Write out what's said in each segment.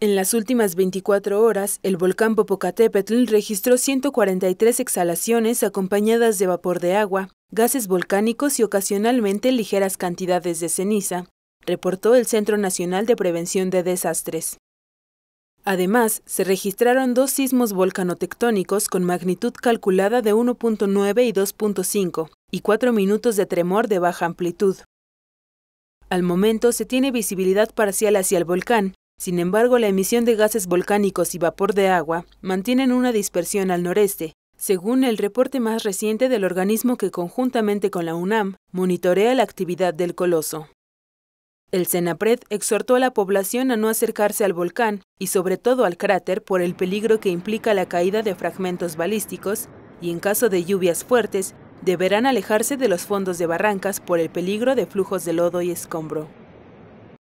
En las últimas 24 horas, el volcán Popocatépetl registró 143 exhalaciones acompañadas de vapor de agua, gases volcánicos y ocasionalmente ligeras cantidades de ceniza, reportó el Centro Nacional de Prevención de Desastres. Además, se registraron dos sismos volcanotectónicos con magnitud calculada de 1.9 y 2.5, y cuatro minutos de tremor de baja amplitud. Al momento se tiene visibilidad parcial hacia el volcán, sin embargo, la emisión de gases volcánicos y vapor de agua mantienen una dispersión al noreste, según el reporte más reciente del organismo que conjuntamente con la UNAM monitorea la actividad del coloso. El CENAPRED exhortó a la población a no acercarse al volcán y sobre todo al cráter por el peligro que implica la caída de fragmentos balísticos y en caso de lluvias fuertes deberán alejarse de los fondos de barrancas por el peligro de flujos de lodo y escombro.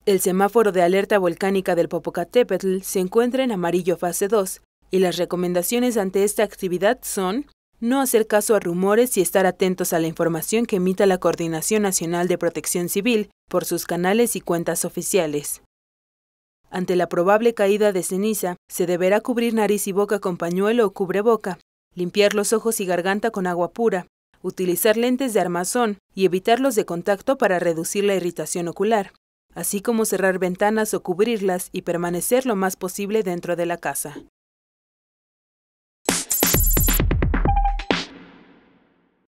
El semáforo de alerta volcánica del Popocatépetl se encuentra en amarillo fase 2 y las recomendaciones ante esta actividad son no hacer caso a rumores y estar atentos a la información que emita la Coordinación Nacional de Protección Civil por sus canales y cuentas oficiales. Ante la probable caída de ceniza, se deberá cubrir nariz y boca con pañuelo o cubreboca, limpiar los ojos y garganta con agua pura, utilizar lentes de armazón y evitarlos de contacto para reducir la irritación ocular así como cerrar ventanas o cubrirlas y permanecer lo más posible dentro de la casa.